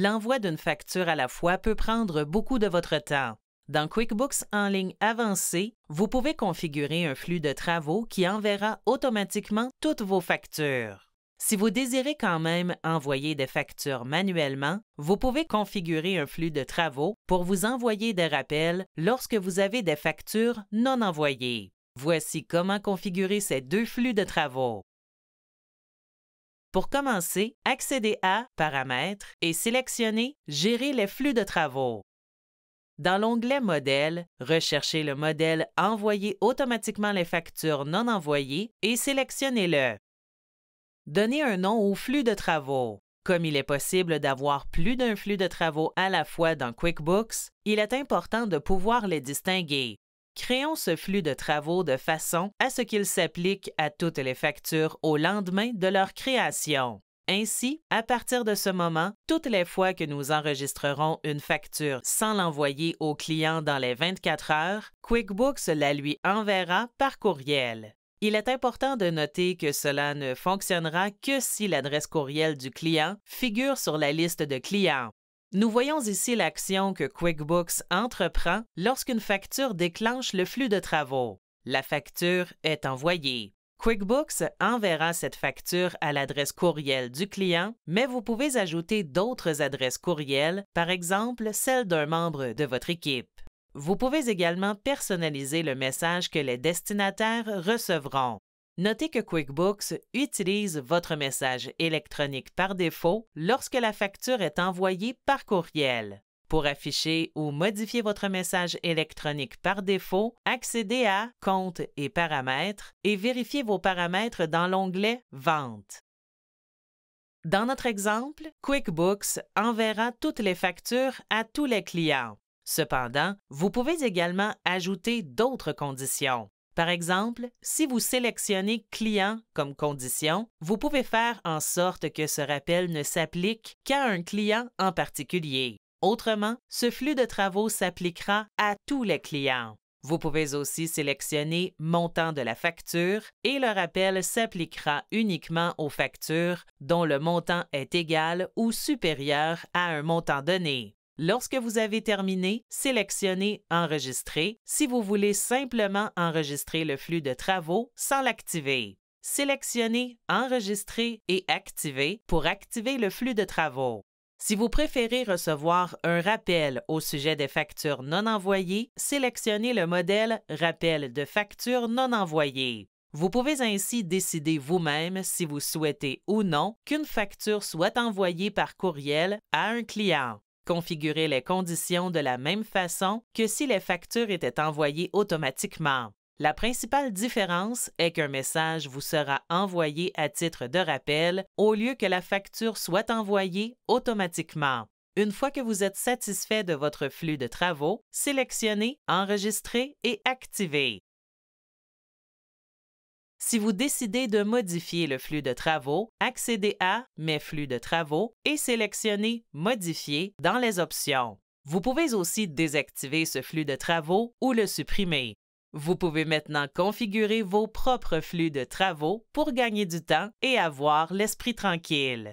l'envoi d'une facture à la fois peut prendre beaucoup de votre temps. Dans QuickBooks en ligne avancée, vous pouvez configurer un flux de travaux qui enverra automatiquement toutes vos factures. Si vous désirez quand même envoyer des factures manuellement, vous pouvez configurer un flux de travaux pour vous envoyer des rappels lorsque vous avez des factures non envoyées. Voici comment configurer ces deux flux de travaux. Pour commencer, accédez à Paramètres et sélectionnez Gérer les flux de travaux. Dans l'onglet Modèle, recherchez le modèle Envoyer automatiquement les factures non envoyées et sélectionnez-le. Donnez un nom au flux de travaux. Comme il est possible d'avoir plus d'un flux de travaux à la fois dans QuickBooks, il est important de pouvoir les distinguer. Créons ce flux de travaux de façon à ce qu'il s'applique à toutes les factures au lendemain de leur création. Ainsi, à partir de ce moment, toutes les fois que nous enregistrerons une facture sans l'envoyer au client dans les 24 heures, QuickBooks la lui enverra par courriel. Il est important de noter que cela ne fonctionnera que si l'adresse courriel du client figure sur la liste de clients. Nous voyons ici l'action que QuickBooks entreprend lorsqu'une facture déclenche le flux de travaux. La facture est envoyée. QuickBooks enverra cette facture à l'adresse courriel du client, mais vous pouvez ajouter d'autres adresses courriel, par exemple celle d'un membre de votre équipe. Vous pouvez également personnaliser le message que les destinataires recevront. Notez que QuickBooks utilise votre message électronique par défaut lorsque la facture est envoyée par courriel. Pour afficher ou modifier votre message électronique par défaut, accédez à Compte et paramètres et vérifiez vos paramètres dans l'onglet Vente. Dans notre exemple, QuickBooks enverra toutes les factures à tous les clients. Cependant, vous pouvez également ajouter d'autres conditions. Par exemple, si vous sélectionnez client comme condition, vous pouvez faire en sorte que ce rappel ne s'applique qu'à un client en particulier. Autrement, ce flux de travaux s'appliquera à tous les clients. Vous pouvez aussi sélectionner montant de la facture et le rappel s'appliquera uniquement aux factures dont le montant est égal ou supérieur à un montant donné. Lorsque vous avez terminé, sélectionnez Enregistrer si vous voulez simplement enregistrer le flux de travaux sans l'activer. Sélectionnez Enregistrer et Activer pour activer le flux de travaux. Si vous préférez recevoir un rappel au sujet des factures non envoyées, sélectionnez le modèle Rappel de factures non envoyées. Vous pouvez ainsi décider vous-même si vous souhaitez ou non qu'une facture soit envoyée par courriel à un client configurer les conditions de la même façon que si les factures étaient envoyées automatiquement. La principale différence est qu'un message vous sera envoyé à titre de rappel au lieu que la facture soit envoyée automatiquement. Une fois que vous êtes satisfait de votre flux de travaux, sélectionnez Enregistrer et activez. Si vous décidez de modifier le flux de travaux, accédez à Mes flux de travaux et sélectionnez Modifier dans les options. Vous pouvez aussi désactiver ce flux de travaux ou le supprimer. Vous pouvez maintenant configurer vos propres flux de travaux pour gagner du temps et avoir l'esprit tranquille.